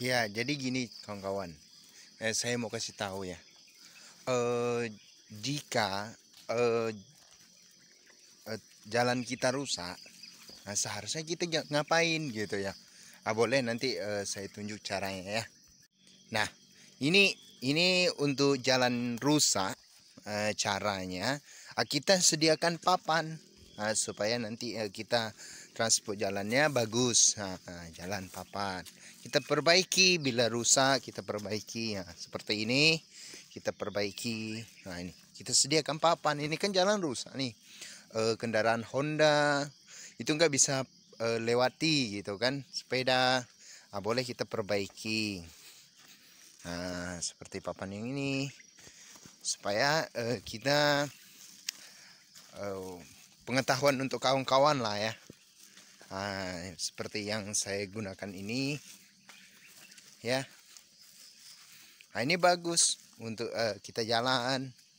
Ya, jadi gini kawan-kawan. Eh, saya mau kasih tahu ya. Eh, jika eh, eh, jalan kita rusak, nah seharusnya kita ngapain gitu ya. Ah, boleh nanti eh, saya tunjuk caranya ya. Nah, ini ini untuk jalan rusak eh, caranya. Ah, kita sediakan papan Ah, supaya nanti eh, kita transport jalannya bagus ah, ah, jalan papan kita perbaiki bila rusak kita perbaiki ya seperti ini kita perbaiki nah ini kita sediakan papan ini kan jalan rusak nih eh, kendaraan Honda itu nggak bisa eh, lewati gitu kan sepeda boleh kita perbaiki nah seperti papan yang ini supaya uh, kita pengetahuan untuk kawan-kawan lah ya nah, seperti yang saya gunakan ini ya nah, ini bagus untuk uh, kita jalan